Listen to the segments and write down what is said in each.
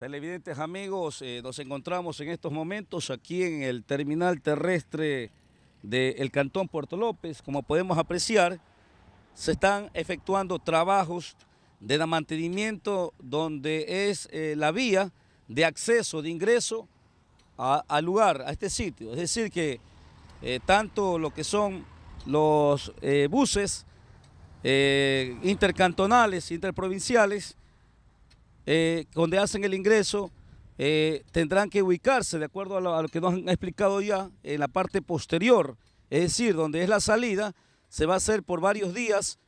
Televidentes amigos, eh, nos encontramos en estos momentos aquí en el terminal terrestre del Cantón Puerto López. Como podemos apreciar, se están efectuando trabajos de mantenimiento donde es eh, la vía de acceso, de ingreso al lugar, a este sitio. Es decir que eh, tanto lo que son los buses intercantonales, interprovinciales, eh, donde hacen el ingreso, eh, tendrán que ubicarse, de acuerdo a lo, que nos han explicado ya, en la parte posterior, es decir, donde es la salida, se va a hacer por varios días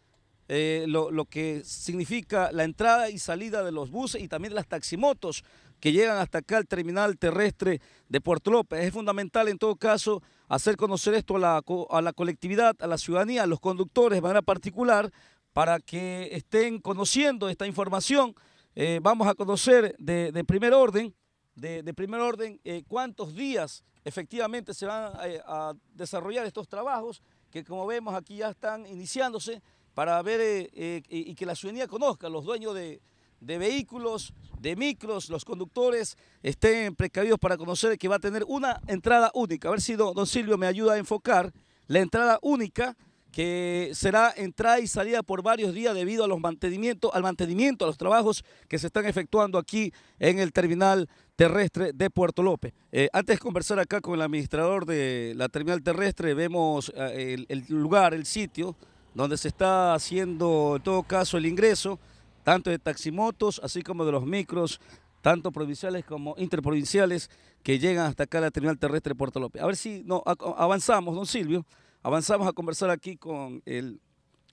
eh, lo, que significa la entrada y salida de los buses y también las taximotos que llegan hasta acá al terminal terrestre de Puerto López. Es fundamental en todo caso hacer conocer esto a la, a la colectividad, a la ciudadanía, a los conductores de manera particular, para que estén conociendo esta información eh, vamos a conocer de, primer orden, de, primer orden eh, cuántos días efectivamente se van eh, a, desarrollar estos trabajos que como vemos aquí ya están iniciándose para ver y que la ciudadanía conozca, los dueños de, vehículos, de micros, los conductores estén precavidos para conocer que va a tener una entrada única. A ver si don Silvio me ayuda a enfocar la entrada única que será entrada y salida por varios días debido a los mantenimientos, al mantenimiento, a los trabajos que se están efectuando aquí en el terminal terrestre de Puerto López. Eh, antes de conversar acá con el administrador de la terminal terrestre, vemos eh, el, lugar, el sitio donde se está haciendo en todo caso el ingreso, tanto de taximotos, así como de los micros, tanto provinciales como interprovinciales, que llegan hasta acá a la terminal terrestre de Puerto López. A ver si no, avanzamos, don Silvio. Avanzamos a conversar aquí con el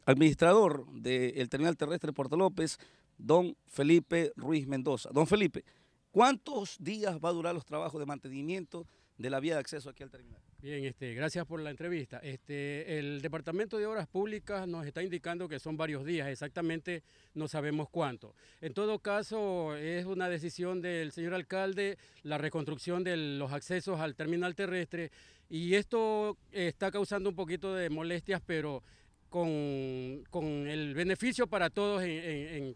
administrador del terminal terrestre de Puerto López, don Felipe Ruiz Mendoza. Don Felipe, ¿Cuántos días va a durar los trabajos de mantenimiento de la vía de acceso aquí al terminal? Bien, este, gracias por la entrevista. Este, el Departamento de Obras Públicas nos está indicando que son varios días, exactamente no sabemos cuánto. En todo caso, es una decisión del señor alcalde la reconstrucción de los accesos al terminal terrestre y esto está causando un poquito de molestias, pero con, el beneficio para todos en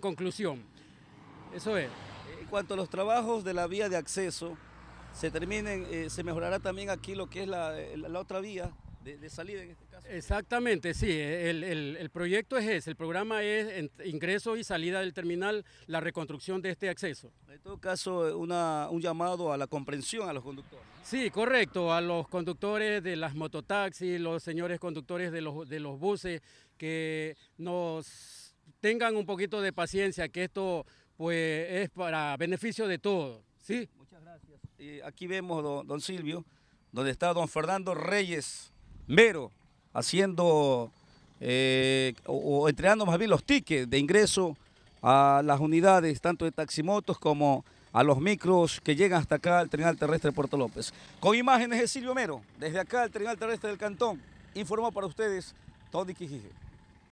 conclusión. Eso es. En cuanto a los trabajos de la vía de acceso, se terminen, eh, se mejorará también aquí lo que es la, eh, otra vía de, salida en este caso. Exactamente, sí, eh, el, proyecto es ese, el programa es ingreso y salida del terminal, la reconstrucción de este acceso. En todo caso, un llamado a la comprensión a los conductores. Sí, correcto, a los conductores de las mototaxis, los señores conductores de los buses, que nos tengan un poquito de paciencia, que esto pues es para beneficio de todos. ¿sí? Muchas gracias. aquí vemos, don, Silvio, donde está don Fernando Reyes Mero, haciendo eh, o, entregando más bien los tickets de ingreso a las unidades, tanto de taximotos como a los micros que llegan hasta acá al terminal terrestre de Puerto López. Con imágenes de Silvio Mero, desde acá al terminal terrestre del Cantón, informó para ustedes Tony Quijije.